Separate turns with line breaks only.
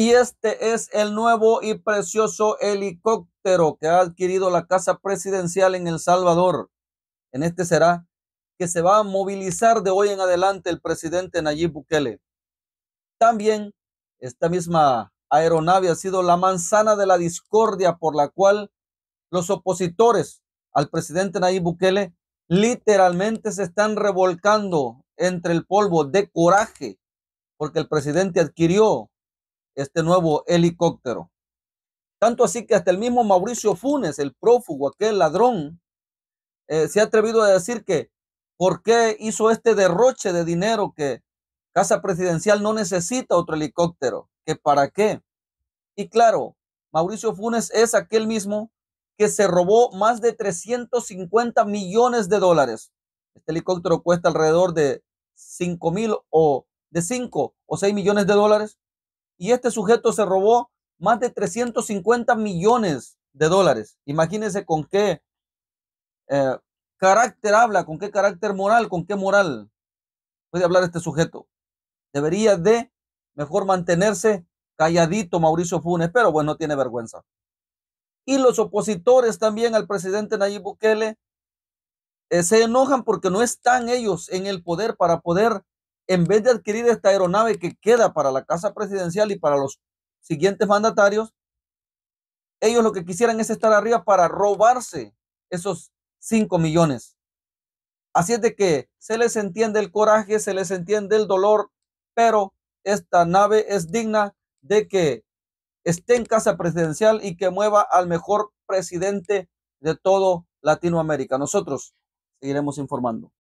Y este es el nuevo y precioso helicóptero que ha adquirido la Casa Presidencial en El Salvador. En este será que se va a movilizar de hoy en adelante el presidente Nayib Bukele. También esta misma aeronave ha sido la manzana de la discordia por la cual los opositores al presidente Nayib Bukele literalmente se están revolcando entre el polvo de coraje porque el presidente adquirió este nuevo helicóptero. Tanto así que hasta el mismo Mauricio Funes, el prófugo, aquel ladrón, eh, se ha atrevido a decir que por qué hizo este derroche de dinero que Casa Presidencial no necesita otro helicóptero, que para qué. Y claro, Mauricio Funes es aquel mismo que se robó más de 350 millones de dólares. Este helicóptero cuesta alrededor de 5 mil o de 5 o 6 millones de dólares y este sujeto se robó más de 350 millones de dólares. Imagínense con qué eh, carácter habla, con qué carácter moral, con qué moral puede hablar este sujeto. Debería de mejor mantenerse calladito Mauricio Funes, pero bueno, tiene vergüenza. Y los opositores también al presidente Nayib Bukele eh, se enojan porque no están ellos en el poder para poder en vez de adquirir esta aeronave que queda para la Casa Presidencial y para los siguientes mandatarios, ellos lo que quisieran es estar arriba para robarse esos 5 millones. Así es de que se les entiende el coraje, se les entiende el dolor, pero esta nave es digna de que esté en casa presidencial y que mueva al mejor presidente de todo Latinoamérica. Nosotros seguiremos informando.